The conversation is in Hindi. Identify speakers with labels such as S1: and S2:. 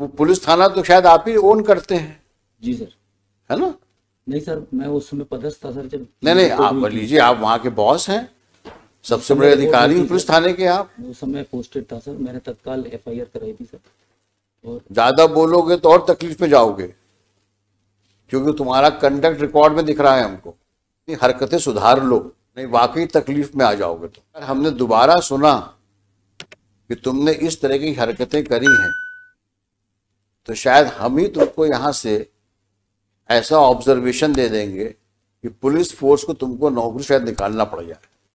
S1: वो पुलिस थाना तो शायद आप ही ओन करते हैं जी सर है ना नहीं सर मैं उस समय पदस्थ था सर जब नहीं नहीं आप
S2: लीजिए आप वहाँ के बॉस हैं सबसे बड़े अधिकारी पुलिस थाने के आप उस समय पोस्टेड था सर मैंने तत्काल एफ आई आर कराई थी सर और ज्यादा बोलोगे तो और तकलीफ में जाओगे क्योंकि तुम्हारा कंडक्ट रिकॉर्ड में दिख रहा है हमको हरकतें सुधार लो नहीं वाकई तकलीफ में आ जाओगे तो। हमने दोबारा सुना कि तुमने इस तरह की हरकतें करी हैं तो शायद हम ही तुमको यहां से ऐसा ऑब्जर्वेशन दे देंगे कि पुलिस फोर्स को तुमको नौकरी शायद निकालना पड़ जाए